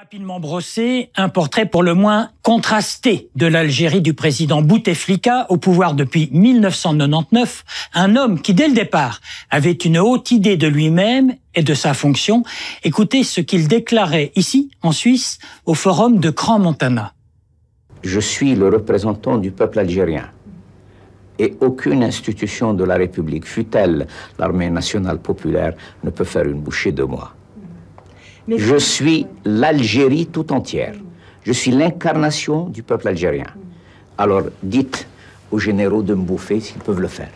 Rapidement brossé, un portrait pour le moins contrasté de l'Algérie du président Bouteflika au pouvoir depuis 1999, un homme qui dès le départ avait une haute idée de lui-même et de sa fonction. Écoutez ce qu'il déclarait ici, en Suisse, au forum de Grand Montana. Je suis le représentant du peuple algérien et aucune institution de la République, fut-elle l'armée nationale populaire, ne peut faire une bouchée de moi. Je suis l'Algérie tout entière. Je suis l'incarnation du peuple algérien. Alors dites aux généraux de me bouffer s'ils peuvent le faire.